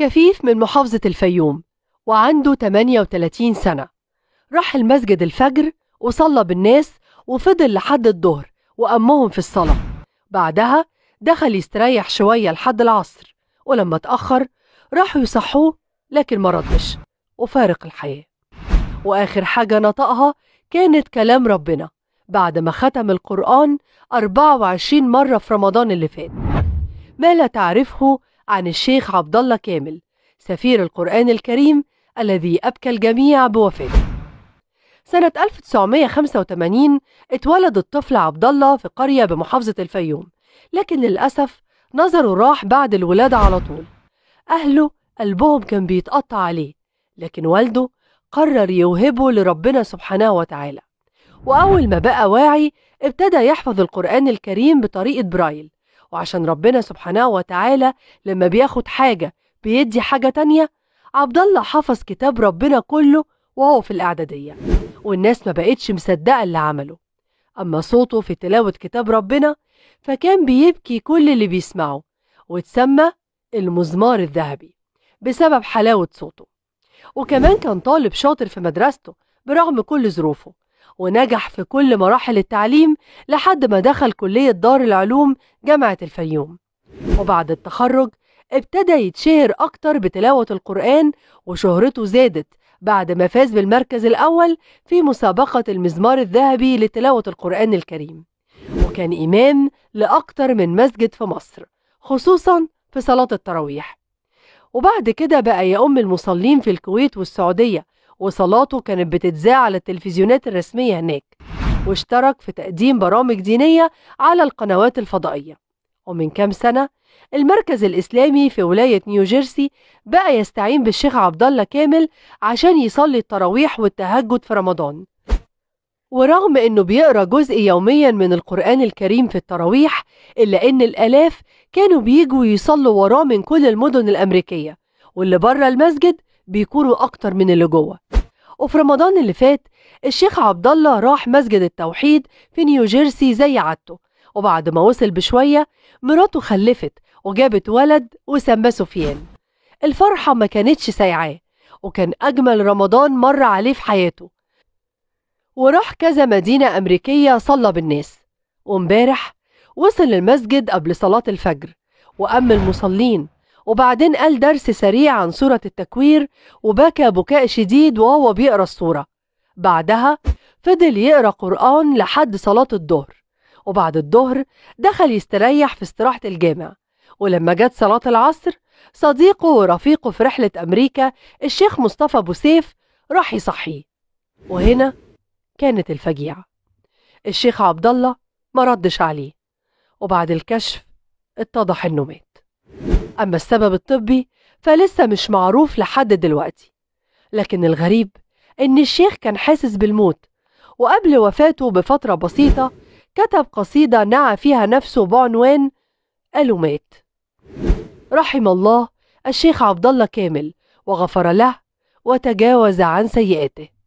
كفيف من محافظة الفيوم وعنده 38 سنة راح المسجد الفجر وصلى بالناس وفضل لحد الظهر وأمهم في الصلاة بعدها دخل يستريح شوية لحد العصر ولما اتأخر راحوا يصحوه لكن ما ردش وفارق الحياة وآخر حاجة نطقها كانت كلام ربنا بعد ما ختم القرآن 24 مرة في رمضان اللي فات ما لا تعرفه عن الشيخ عبد الله كامل سفير القرآن الكريم الذي أبكى الجميع بوفاته. سنة 1985 اتولد الطفل عبد الله في قرية بمحافظة الفيوم، لكن للأسف نظره راح بعد الولادة على طول. أهله قلبهم كان بيتقطع عليه، لكن والده قرر يوهبه لربنا سبحانه وتعالى. وأول ما بقى واعي ابتدى يحفظ القرآن الكريم بطريقة برايل وعشان ربنا سبحانه وتعالى لما بياخد حاجة بيدي حاجة تانية عبد الله حفظ كتاب ربنا كله وهو في الإعدادية والناس ما بقتش مصدقة اللي عمله أما صوته في تلاوة كتاب ربنا فكان بيبكي كل اللي بيسمعه وتسمى المزمار الذهبي بسبب حلاوة صوته وكمان كان طالب شاطر في مدرسته برغم كل ظروفه ونجح في كل مراحل التعليم لحد ما دخل كلية دار العلوم جامعة الفيوم وبعد التخرج ابتدى يتشهر أكتر بتلاوة القرآن وشهرته زادت بعد ما فاز بالمركز الأول في مسابقة المزمار الذهبي لتلاوة القرآن الكريم وكان إمام لأكتر من مسجد في مصر خصوصا في صلاة التراويح وبعد كده بقى يا أم المصلين في الكويت والسعودية وصلاته كانت بتتذاع على التلفزيونات الرسمية هناك واشترك في تقديم برامج دينية على القنوات الفضائية ومن كام سنة المركز الإسلامي في ولاية نيوجيرسي بقى يستعين بالشيخ عبد الله كامل عشان يصلي التراويح والتهجد في رمضان ورغم انه بيقرا جزء يوميا من القران الكريم في التراويح الا ان الالاف كانوا بيجوا يصلوا وراه من كل المدن الامريكيه واللي بره المسجد بيكونوا اكتر من اللي جوه وفي رمضان اللي فات الشيخ عبد الله راح مسجد التوحيد في نيوجيرسي زي عادته وبعد ما وصل بشويه مراته خلفت وجابت ولد وسماه سفيان الفرحه ما كانتش سايعاه وكان اجمل رمضان مر عليه في حياته وراح كذا مدينه امريكيه صلى بالناس وامبارح وصل المسجد قبل صلاه الفجر وأما المصلين وبعدين قال درس سريع عن سورة التكوير وبكى بكاء شديد وهو بيقرا السورة بعدها فضل يقرا قرآن لحد صلاة الظهر وبعد الظهر دخل يستريح في استراحة الجامع ولما جت صلاة العصر صديقه ورفيقه في رحلة أمريكا الشيخ مصطفى بوسيف راح يصحيه وهنا كانت الفجيعة الشيخ عبد الله ما ردش عليه وبعد الكشف اتضح انه مات أما السبب الطبي فلسه مش معروف لحد دلوقتي لكن الغريب إن الشيخ كان حاسس بالموت وقبل وفاته بفترة بسيطة كتب قصيدة نعى فيها نفسه بعنوان قالوا مات رحم الله الشيخ عبد الله كامل وغفر له وتجاوز عن سيئاته